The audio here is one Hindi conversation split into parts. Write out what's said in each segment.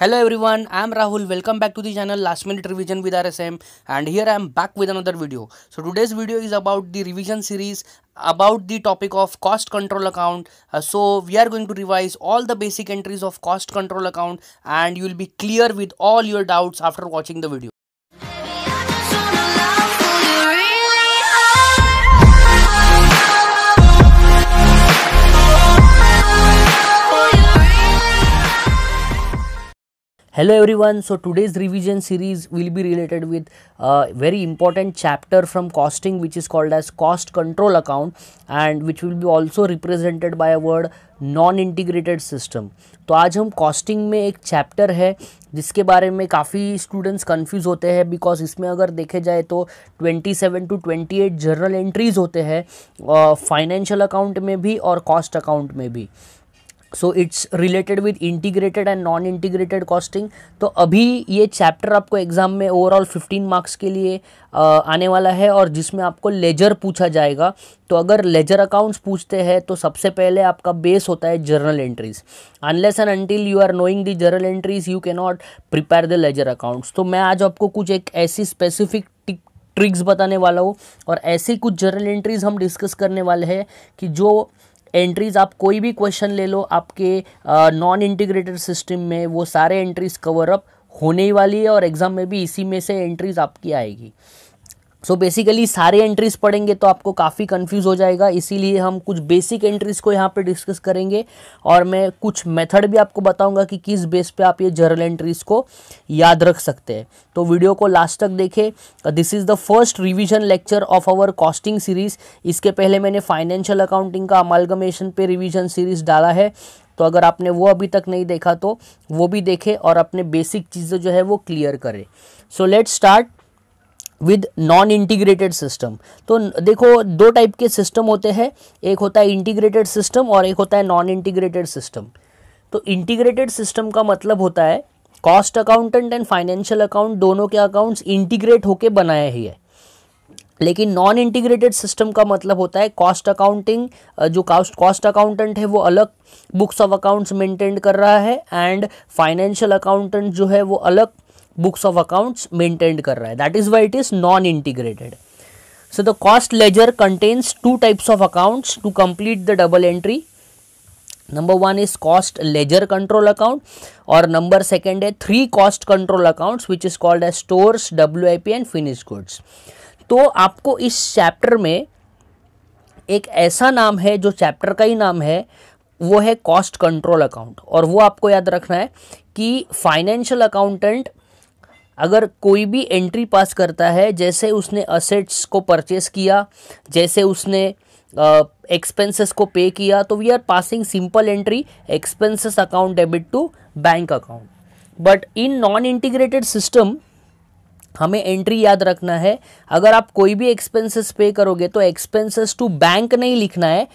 Hello everyone, I am Rahul. Welcome back to the channel Last Minute Revision with RSM and here I am back with another video. So today's video is about the revision series about the topic of cost control account. Uh, so we are going to revise all the basic entries of cost control account and you will be clear with all your doubts after watching the video. Hello everyone so today's revision series will be related with very important chapter from costing which is called as cost control account and which will be also represented by a word non integrated system तो आज हम कॉस्टिंग में एक चैप्टर है जिसके बारे में काफ़ी स्टूडेंट्स कन्फ्यूज होते हैं बिकॉज इसमें अगर देखे जाए तो twenty seven to twenty eight journal entries होते हैं फाइनेंशियल अकाउंट में भी और कॉस्ट अकाउंट में भी so it's related with integrated and non integrated costing तो अभी ये चैप्टर आपको एग्ज़ाम में ओवरऑल 15 मार्क्स के लिए आ, uh, आने वाला है और जिसमें आपको लेजर पूछा जाएगा तो अगर लेजर अकाउंट्स पूछते हैं तो सबसे पहले आपका बेस होता है journal entries unless and until you are knowing the journal entries you can not prepare the ledger accounts तो मैं आज आपको कुछ एक ऐसी स्पेसिफिक ट्रिक्स बताने वाला हूँ और ऐसी कुछ जर्नल एंट्रीज हम डिस्कस करने वाले हैं कि जो एंट्रीज़ आप कोई भी क्वेश्चन ले लो आपके नॉन इंटीग्रेटेड सिस्टम में वो सारे एंट्रीज़ कवर अप होने ही वाली है और एग्ज़ाम में भी इसी में से एंट्रीज़ आपकी आएगी सो so बेसिकली सारे एंट्रीज पढ़ेंगे तो आपको काफ़ी कंफ्यूज हो जाएगा इसीलिए हम कुछ बेसिक एंट्रीज को यहाँ पे डिस्कस करेंगे और मैं कुछ मेथड भी आपको बताऊंगा कि किस बेस पे आप ये जर्नल एंट्रीज को याद रख सकते हैं तो वीडियो को लास्ट तक देखें this is the first revision lecture of our costing series इसके पहले मैंने फाइनेंशियल अकाउंटिंग का अमालगमेशन पे रिविजन सीरीज़ डाला है तो अगर आपने वो अभी तक नहीं देखा तो वो भी देखे और अपने बेसिक चीज़ें जो है वो क्लियर करें so let start with non integrated system तो देखो दो टाइप के सिस्टम होते हैं एक होता है इंटीग्रेटेड सिस्टम और एक होता है नॉन इंटीग्रेटेड सिस्टम तो इंटीग्रेटेड सिस्टम का मतलब होता है cost accountant and financial account दोनों के अकाउंट्स इंटीग्रेट होके बनाया ही है लेकिन नॉन इंटीग्रेटेड सिस्टम का मतलब होता है कॉस्ट अकाउंटिंग जो कास्ट कॉस्ट अकाउंटेंट है वो अलग बुक्स ऑफ अकाउंट्स मेंटेन कर रहा है एंड फाइनेंशियल अकाउंटेंट जो है वो अलग बुक्स ऑफ अकाउंट्स मेंटेन कर रहा है that is why it is non integrated so the cost ledger contains two types of accounts to complete the double entry number one is cost ledger control account और नंबर सेकेंड है three cost control accounts which is called a stores W I P and finish goods तो आपको इस चैप्टर में एक ऐसा नाम है जो चैप्टर का ही नाम है वो है कॉस्ट कंट्रोल अकाउंट और वो आपको याद रखना है कि फाइनेंशियल अकाउंटेंट अगर कोई भी एंट्री पास करता है जैसे उसने असेट्स को परचेस किया जैसे उसने एक्सपेंसेस uh, को पे किया तो we are passing simple entry expenses account debit to bank account but in non integrated system हमें एंट्री याद रखना है अगर आप कोई भी एक्सपेंसेस पे करोगे तो एक्सपेंसेस टू बैंक नहीं लिखना है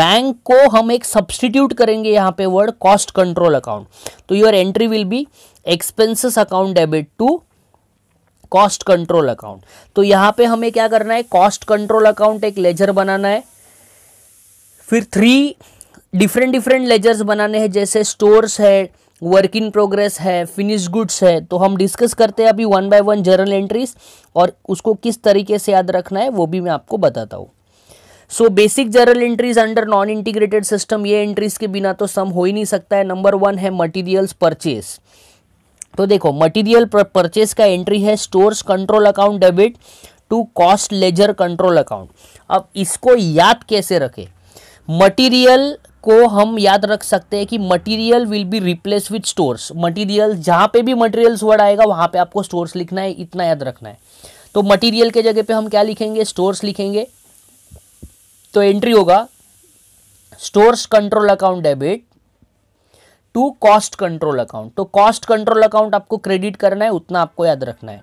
बैंक को हम एक सब्सटीट्यूट करेंगे यहाँ पे वर्ड कॉस्ट कंट्रोल अकाउंट तो your entry will be expenses account debit to cost control account तो यहां पे हमें क्या करना है कॉस्ट कंट्रोल अकाउंट एक लेजर बनाना है फिर थ्री डिफरेंट डिफरेंट लेजर्स बनाने हैं जैसे स्टोर्स है वर्क इन प्रोग्रेस है फिनिश गुड्स है तो हम डिस्कस करते हैं अभी one by one journal entries और उसको किस तरीके से याद रखना है वो भी मैं आपको बताता हूँ so basic journal entries under non integrated system ये एंट्रीज के बिना तो सम हो ही नहीं सकता है नंबर वन है मटीरियल्स परचेज तो देखो मटेरियल परचेस का एंट्री है stores control account debit to cost ledger control account अब इसको याद कैसे रखें मटेरियल को हम याद रख सकते हैं कि material will be replace with stores material जहाँ पे भी मटेरियल्स वर्ड आएगा वहाँ पे आपको स्टोर्स लिखना है इतना याद रखना है तो मटेरियल के जगह पे हम क्या लिखेंगे स्टोर्स लिखेंगे तो एंट्री होगा stores control account debit to cost control account तो कॉस्ट कंट्रोल अकाउंट आपको क्रेडिट करना है उतना आपको याद रखना है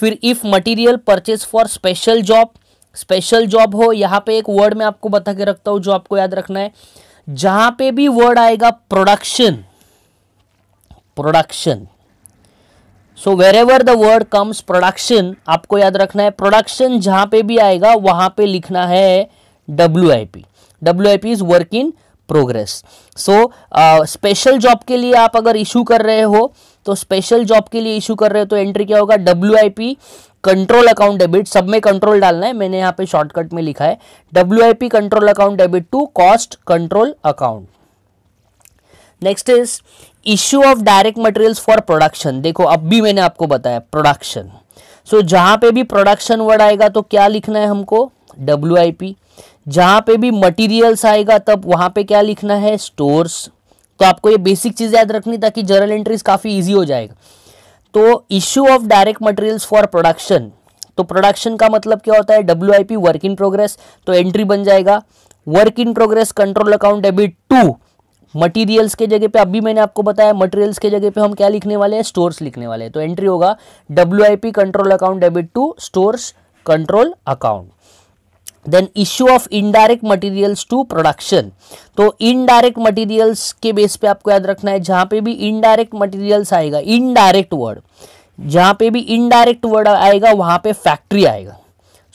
फिर if material purchase for special job special job हो यहाँ पे एक वर्ड मैं आपको बता के रखता हूँ जो आपको याद रखना है जहां पे भी वर्ड आएगा production production so wherever the word comes production आपको याद रखना है प्रोडक्शन जहां पे भी आएगा वहां पे लिखना है W I P W I P is work in progress so special job के लिए आप अगर इशू कर रहे हो तो स्पेशल जॉब के लिए इशू कर रहे हो तो एंट्री क्या होगा W I P control account debit सब में कंट्रोल डालना है मैंने यहाँ पे शॉर्टकट में लिखा है W I P control account debit to cost control account next is issue of direct materials for production देखो अब भी मैंने आपको बताया प्रोडक्शन सो so, जहां पे भी प्रोडक्शन वर्ड आएगा तो क्या लिखना है हमको डब्ल्यू आई पी जहाँ पे भी मटेरियल्स आएगा तब वहाँ पे क्या लिखना है स्टोर्स तो आपको ये बेसिक चीज़ याद रखनी ताकि जर्नल एंट्रीज काफ़ी इजी हो जाएगा तो issue of direct materials for production तो प्रोडक्शन का मतलब क्या होता है W I P work in progress तो एंट्री बन जाएगा work in progress control account debit to materials के जगह पे अभी मैंने आपको बताया मटेरियल्स के जगह पे हम क्या लिखने वाले हैं स्टोर्स लिखने वाले हैं तो एंट्री होगा W I P control account debit to stores control account then issue of indirect materials to production तो इनडायरेक्ट मटेरियल्स के बेस पे आपको याद रखना है जहाँ पे भी इनडायरेक्ट मटेरियल्स आएगा इनडायरेक्ट वर्ड जहाँ पे भी इनडायरेक्ट वर्ड आएगा वहाँ पे फैक्ट्री आएगा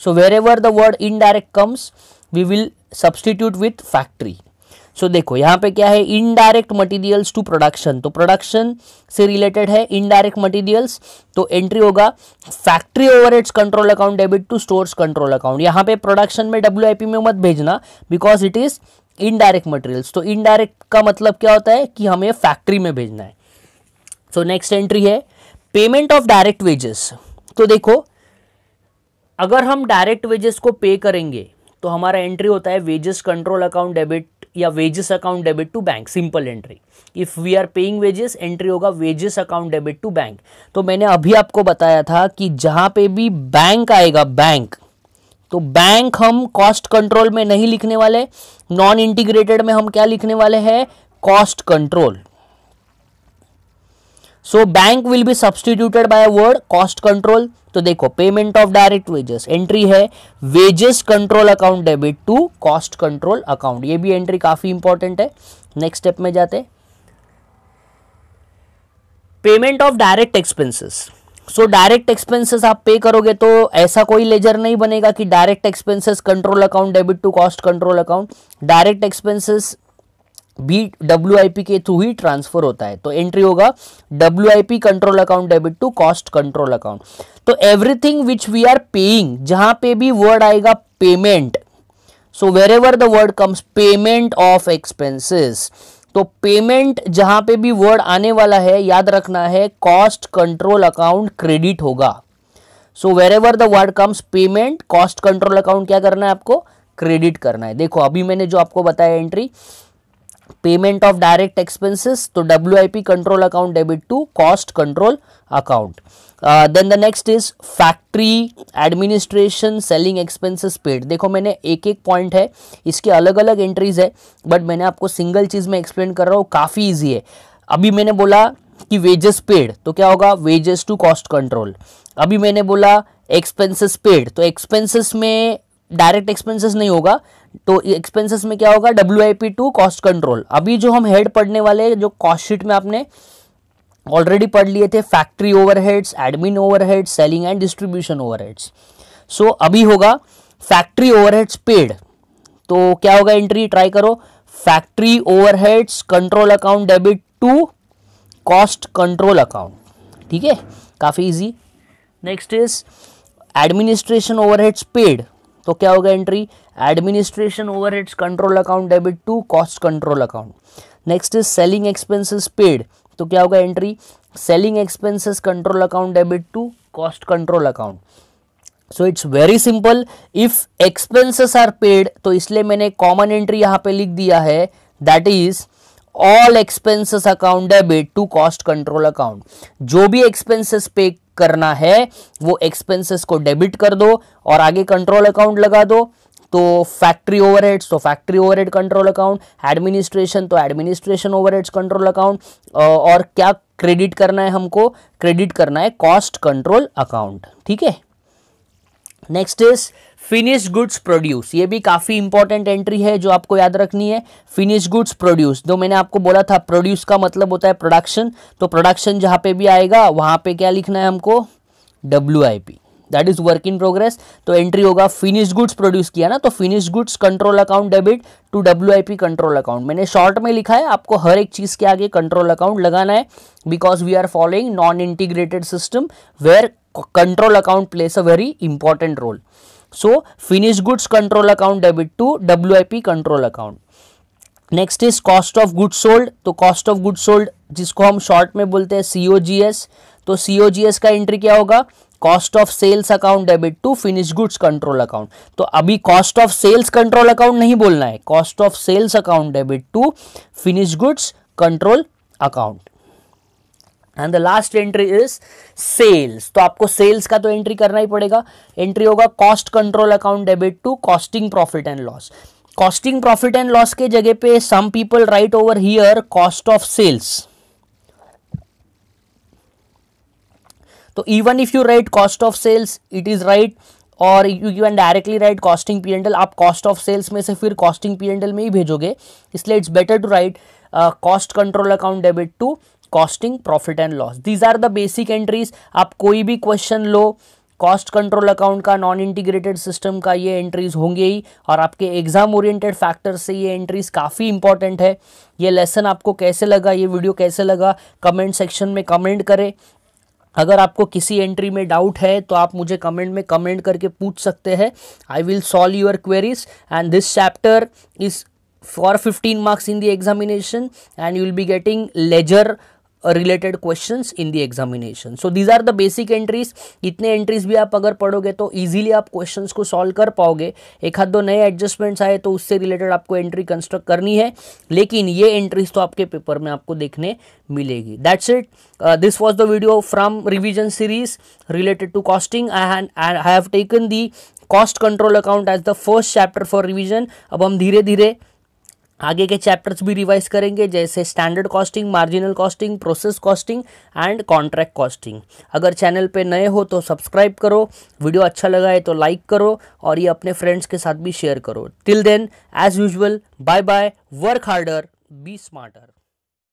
so wherever the word indirect comes we will substitute with factory so so, देखो यहाँ पे क्या है इनडायरेक्ट मटेरियल्स टू प्रोडक्शन तो प्रोडक्शन से रिलेटेड है इनडायरेक्ट मटेरियल्स तो एंट्री होगा factory overheads control account debit to stores control account यहाँ पे प्रोडक्शन में डब्ल्यू में मत भेजना because it is indirect materials तो इनडायरेक्ट का मतलब क्या होता है कि हमें फैक्ट्री में भेजना है सो नेक्स्ट एंट्री है पेमेंट ऑफ डायरेक्ट वेजेस तो देखो अगर हम डायरेक्ट वेजेस को पे करेंगे तो हमारा एंट्री होता है वेजेस कंट्रोल अकाउंट डेबिट या wages account debit to bank simple entry if we are paying wages entry होगा wages account debit to bank तो मैंने अभी आपको बताया था कि जहां पे भी बैंक आएगा बैंक तो बैंक हम कॉस्ट कंट्रोल में नहीं लिखने वाले नॉन इंटीग्रेटेड में हम क्या लिखने वाले हैं cost control so bank will be substituted by word cost control तो देखो payment of direct wages entry है wages control account debit to cost control account ये भी एंट्री काफी इंपॉर्टेंट है नेक्स्ट स्टेप में जाते payment of direct expenses so direct expenses आप पे करोगे तो ऐसा कोई लेजर नहीं बनेगा कि direct expenses control account debit to cost control account direct expenses B W के थ्रू ही ट्रांसफर होता है तो एंट्री होगा W control account debit to cost control account तो everything which we are paying जहां पे भी वर्ड आएगा payment so wherever the word comes payment of expenses तो पेमेंट जहां पे भी वर्ड आने वाला है याद रखना है कॉस्ट कंट्रोल अकाउंट क्रेडिट होगा so wherever the word comes payment cost control account क्या करना है आपको क्रेडिट करना है देखो अभी मैंने जो आपको बताया entry payment of direct expenses तो W I P control account debit to cost control account then the next is factory administration selling expenses paid देखो मैंने एक एक पॉइंट है इसके अलग अलग एंट्रीज है बट मैंने आपको सिंगल चीज़ में एक्सप्लेन कर रहा हूँ काफ़ी ईजी है अभी मैंने बोला कि वेजेस पेड तो क्या होगा वेजेस टू कॉस्ट कंट्रोल अभी मैंने बोला एक्सपेंसेस पेड तो एक्सपेंसेस में डायरेक्ट एक्सपेंसेस नहीं होगा तो एक्सपेंसेस में क्या होगा W I P to cost control अभी जो हम हेड पढ़ने वाले जो कॉस्ट शीट में आपने ऑलरेडी पढ़ लिए थे factory overheads admin overheads selling and distribution overheads so अभी होगा फैक्ट्री ओवरहेड्स पेड तो क्या होगा एंट्री ट्राई करो factory overheads control account debit to cost control account ठीक है काफ़ी easy next is administration overheads paid तो क्या होगा entry administration overheads control account debit to cost control account next is selling expenses paid तो क्या होगा entry selling expenses control account debit to cost control account so it's very simple if expenses are paid तो इसलिए मैंने कॉमन एंट्री यहां पे लिख दिया है that is all expenses account debit to cost control account जो भी एक्सपेंसेस पे करना है वो एक्सपेंसेस को डेबिट कर दो और आगे कंट्रोल अकाउंट लगा दो तो फैक्ट्री ओवरहेड्स तो factory overhead control account administration तो एडमिनिस्ट्रेशन ओवरहेड्स कंट्रोल अकाउंट और क्या क्रेडिट करना है हमको क्रेडिट करना है कॉस्ट कंट्रोल अकाउंट ठीक है next is finish goods produce ये भी काफ़ी इंपॉर्टेंट एंट्री है जो आपको याद रखनी है फिनिश गुड्स प्रोड्यूस जो मैंने आपको बोला था प्रोड्यूस का मतलब होता है प्रोडक्शन तो प्रोडक्शन जहां पे भी आएगा वहां पे क्या लिखना है हमको W I P that is work in progress तो एंट्री होगा फिनिश गुड्स प्रोड्यूस किया ना तो finish goods control account debit to W I P control account मैंने शॉर्ट में लिखा है आपको हर एक चीज़ के आगे कंट्रोल अकाउंट लगाना है because we are following non integrated system where control account plays a very important role goods control account debit to W I P control account next is cost of goods sold तो कॉस्ट ऑफ गुड सोल्ड जिसको हम शॉर्ट में बोलते हैं एस तो सीओजीएस का एंट्री क्या होगा cost of sales account debit to finish goods control account तो अभी cost of sales control account नहीं बोलना है cost of sales account debit to finish goods control account and the last entry is sales तो आपको सेल्स का तो एंट्री करना ही पड़ेगा एंट्री होगा cost control account debit to costing profit and loss costing profit and loss के जगह पे some people write over here cost of sales तो even if you write cost of sales it is right और you can directly write costing P and L आप कॉस्ट ऑफ सेल्स में से फिर कॉस्टिंग पी एंडल में ही भेजोगे इसलिए it's better to write cost control account debit to costing profit and loss these are the basic entries आप कोई भी क्वेश्चन लो कॉस्ट कंट्रोल अकाउंट का नॉन इंटीग्रेटेड सिस्टम का ये एंट्रीज होंगे ही और आपके एग्जाम ओरिएंटेड फैक्टर से ये एंट्रीज काफ़ी इंपॉर्टेंट है ये लेसन आपको कैसे लगा ये वीडियो कैसे लगा कमेंट सेक्शन में कमेंट करें अगर आपको किसी एंट्री में डाउट है तो आप मुझे कमेंट में कमेंट करके पूछ सकते हैं I will solve your queries and this chapter is for 15 marks in the examination and you will be getting ledger related questions in the examination so these are the basic entries इतने एंट्रीज भी आप अगर पढ़ोगे तो इजीली आप क्वेश्चंस को सॉल्व कर पाओगे एक हाथ दो नए एडजस्टमेंट्स आए तो उससे रिलेटेड आपको एंट्री कंस्ट्रक्ट करनी है लेकिन ये एंट्रीज तो आपके पेपर में आपको देखने मिलेगी that's it this was the video from revision series related to costing I have taken the cost control account as the first chapter for revision अब हम धीरे धीरे आगे के चैप्टर्स भी रिवाइज करेंगे जैसे standard costing marginal costing process costing and contract costing अगर चैनल पे नए हो तो सब्सक्राइब करो वीडियो अच्छा लगा है तो लाइक करो और ये अपने फ्रेंड्स के साथ भी शेयर करो till then as usual bye bye work harder be smarter